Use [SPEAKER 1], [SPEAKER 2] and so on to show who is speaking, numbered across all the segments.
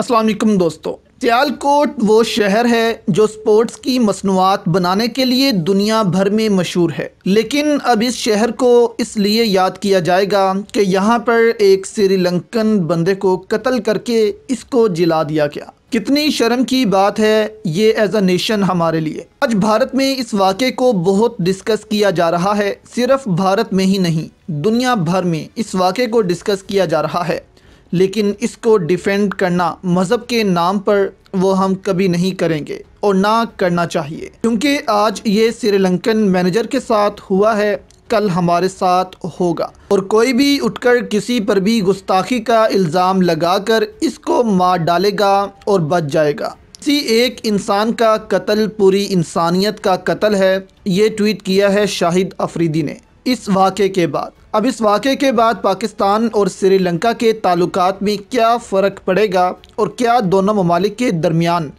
[SPEAKER 1] असलम दोस्तों सियालकोट वो शहर है जो स्पोर्ट्स की मसनूआत बनाने के लिए दुनिया भर में मशहूर है लेकिन अब इस शहर को इसलिए याद किया जाएगा कि यहाँ पर एक श्रीलंकन बंदे को कत्ल करके इसको जिला दिया गया कितनी शर्म की बात है ये एज अ नेशन हमारे लिए आज भारत में इस वाक़े को बहुत डिस्कस किया जा रहा है सिर्फ भारत में ही नहीं दुनिया भर में इस वाक़े को डिस्कस किया जा रहा है लेकिन इसको डिफेंड करना मज़हब के नाम पर वो हम कभी नहीं करेंगे और ना करना चाहिए क्योंकि आज ये श्रीलंकन मैनेजर के साथ हुआ है कल हमारे साथ होगा और कोई भी उठकर किसी पर भी गुस्ताखी का इल्ज़ाम लगाकर इसको मार डालेगा और बच जाएगा किसी एक इंसान का कत्ल पूरी इंसानियत का कत्ल है ये ट्वीट किया है शाहिद अफरीदी ने इस वाक़े के बाद अब इस वाक़े के बाद पाकिस्तान और श्रीलंका के ताल्लुक में क्या फ़र्क पड़ेगा और क्या दोनों ममालिक के दरमियान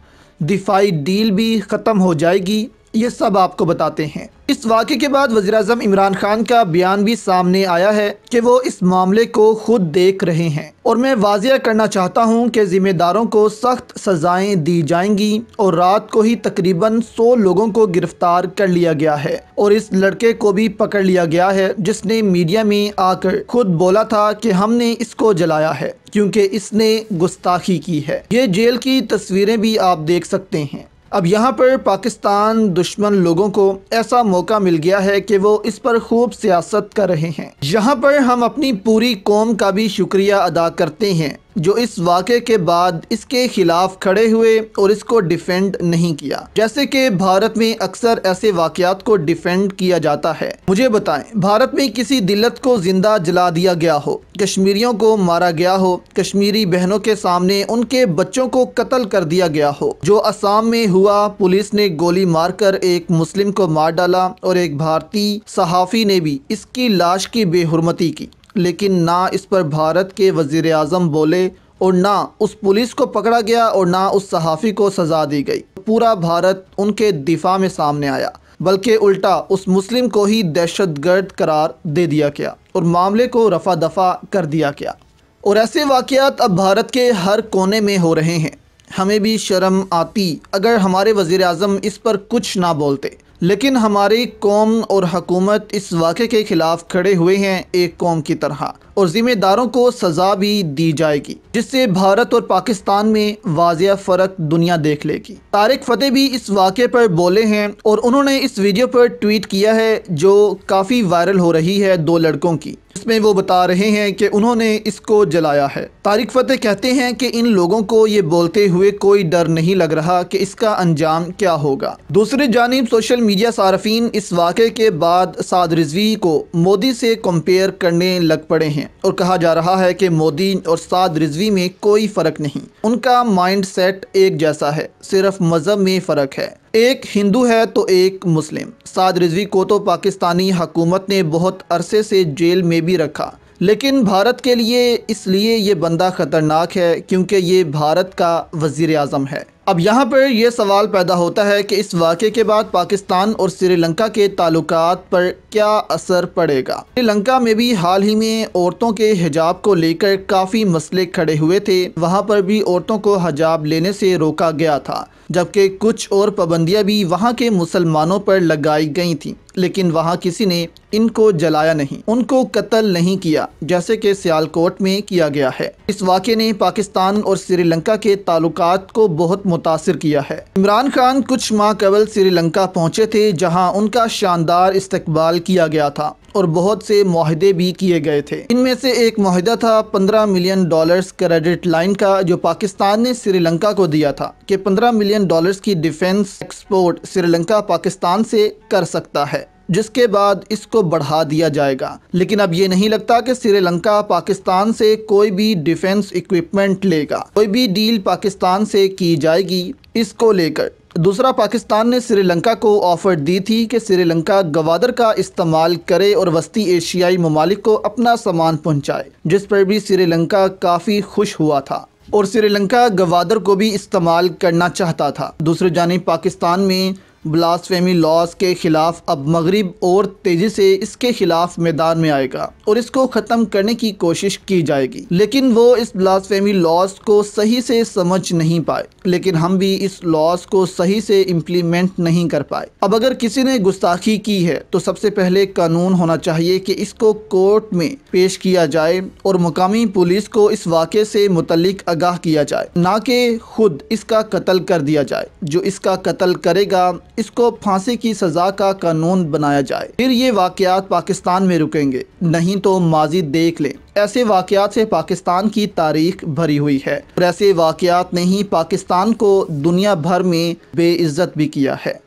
[SPEAKER 1] दिफाई डील भी ख़त्म हो जाएगी ये सब आपको बताते हैं इस वाक़े के बाद वजी अजम इमरान खान का बयान भी सामने आया है कि वो इस मामले को खुद देख रहे हैं और मैं वाजिया करना चाहता हूँ कि ज़िम्मेदारों को सख्त सजाएं दी जाएंगी और रात को ही तकरीबन सौ लोगों को गिरफ्तार कर लिया गया है और इस लड़के को भी पकड़ लिया गया है जिसने मीडिया में आकर खुद बोला था कि हमने इसको जलाया है क्योंकि इसने गुस्ताखी की है ये जेल की तस्वीरें भी आप देख सकते हैं अब यहाँ पर पाकिस्तान दुश्मन लोगों को ऐसा मौका मिल गया है कि वो इस पर खूब सियासत कर रहे हैं यहाँ पर हम अपनी पूरी कौम का भी शुक्रिया अदा करते हैं जो इस वाक़े के बाद इसके खिलाफ खड़े हुए और इसको डिफेंड नहीं किया जैसे कि भारत में अक्सर ऐसे वाक़ात को डिफेंड किया जाता है मुझे बताएं भारत में किसी दिलत को जिंदा जला दिया गया हो कश्मीरियों को मारा गया हो कश्मीरी बहनों के सामने उनके बच्चों को कत्ल कर दिया गया हो जो असम में हुआ पुलिस ने गोली मारकर एक मुस्लिम को मार डाला और एक भारतीय सहाफ़ी ने भी इसकी लाश की बेहरमती की लेकिन ना इस पर भारत के वज़ी अजम बोले और ना उस पुलिस को पकड़ा गया और ना उस सहाफ़ी को सज़ा दी गई पूरा भारत उनके दिफा में सामने आया बल्कि उल्टा उस मुस्लिम को ही दहशत गर्द करार दे दिया गया और मामले को रफा दफा कर दिया गया और ऐसे वाक़ात अब भारत के हर कोने में हो रहे हैं हमें भी शर्म आती अगर हमारे वज़ी अजम इस पर कुछ ना बोलते लेकिन हमारी कौम और हकूमत इस वाक़े के ख़िलाफ़ खड़े हुए हैं एक कौम की तरह और ज़िम्मेदारों को सज़ा भी दी जाएगी जिससे भारत और पाकिस्तान में वाजिया फ़र्क दुनिया देख लेगी तारक फ़तेह भी इस वाक़े पर बोले हैं और उन्होंने इस वीडियो पर ट्वीट किया है जो काफ़ी वायरल हो रही है दो लड़कों की इसमें वो बता रहे हैं कि उन्होंने इसको जलाया है तारिक फतेह कहते हैं कि इन लोगों को ये बोलते हुए कोई डर नहीं लग रहा कि इसका अंजाम क्या होगा दूसरी जानब सोशल मीडिया सार्फिन इस वाक़े के बाद साद रिजवी को मोदी से कंपेयर करने लग पड़े हैं और कहा जा रहा है कि मोदी और साद रिजवी में कोई फ़र्क नहीं उनका माइंड सेट एक जैसा है सिर्फ मज़हब में फ़र्क है एक हिंदू है तो एक मुस्लिम साद रिजवी को तो पाकिस्तानी हकूमत ने बहुत अरसे से जेल में भी रखा लेकिन भारत के लिए इसलिए ये बंदा ख़तरनाक है क्योंकि ये भारत का वज़ी अजम है अब यहाँ पर यह सवाल पैदा होता है कि इस वाक़े के बाद पाकिस्तान और श्रीलंका के ताल्लुक पर क्या असर पड़ेगा श्रीलंका में भी हाल ही में औरतों के हिजाब को लेकर काफ़ी मसले खड़े हुए थे वहाँ पर भी औरतों को हिजाब लेने से रोका गया था जबकि कुछ और पाबंदियाँ भी वहाँ के मुसलमानों पर लगाई गई थीं लेकिन वहाँ किसी ने इनको जलाया नहीं उनको कत्ल नहीं किया जैसे कि सियालकोट में किया गया है इस वाक़े ने पाकिस्तान और श्रीलंका के ताल्लुक को बहुत मुतासर किया है इमरान खान कुछ माह कबल श्रीलंका पहुँचे थे जहाँ उनका शानदार इस्तबाल किया गया था और बहुत से माहदे भी किए गए थे इनमें से एक माहिदा था 15 मिलियन डॉलर्स क्रेडिट लाइन का जो पाकिस्तान ने श्रीलंका को दिया था कि 15 मिलियन डॉलर्स की डिफेंस एक्सपोर्ट श्रीलंका पाकिस्तान से कर सकता है जिसके बाद इसको बढ़ा दिया जाएगा लेकिन अब ये नहीं लगता कि श्रीलंका पाकिस्तान से कोई भी डिफेंस इक्विपमेंट लेगा कोई भी डील पाकिस्तान से की जाएगी इसको लेकर दूसरा पाकिस्तान ने श्रीलंका को ऑफ़र दी थी कि श्रीलंका गवादर का इस्तेमाल करे और वस्ती एशियाई ममालिक को अपना सामान पहुंचाए जिस पर भी श्रीलंका काफ़ी खुश हुआ था और श्रीलंका गवादर को भी इस्तेमाल करना चाहता था दूसरी जानी पाकिस्तान में ब्लास्फेमी लॉस के ख़िलाफ़ अब मगरब और तेज़ी से इसके ख़िलाफ़ मैदान में आएगा और इसको ख़त्म करने की कोशिश की जाएगी लेकिन वो इस ब्लास्फेमी लॉस को सही से समझ नहीं पाए लेकिन हम भी इस लॉस को सही से इम्प्लीमेंट नहीं कर पाए अब अगर किसी ने गुस्ताखी की है तो सबसे पहले कानून होना चाहिए कि इसको कोर्ट में पेश किया जाए और मुकामी पुलिस को इस वाक़े से मुतलिक आगाह किया जाए ना कि खुद इसका कत्ल कर दिया जाए जो इसका कत्ल करेगा इसको फांसी की सज़ा का कानून बनाया जाए फिर ये वाकयात पाकिस्तान में रुकेंगे नहीं तो माजी देख लें ऐसे वाकयात से पाकिस्तान की तारीख भरी हुई है और ऐसे वाकयात ने ही पाकिस्तान को दुनिया भर में बेइज्जत भी किया है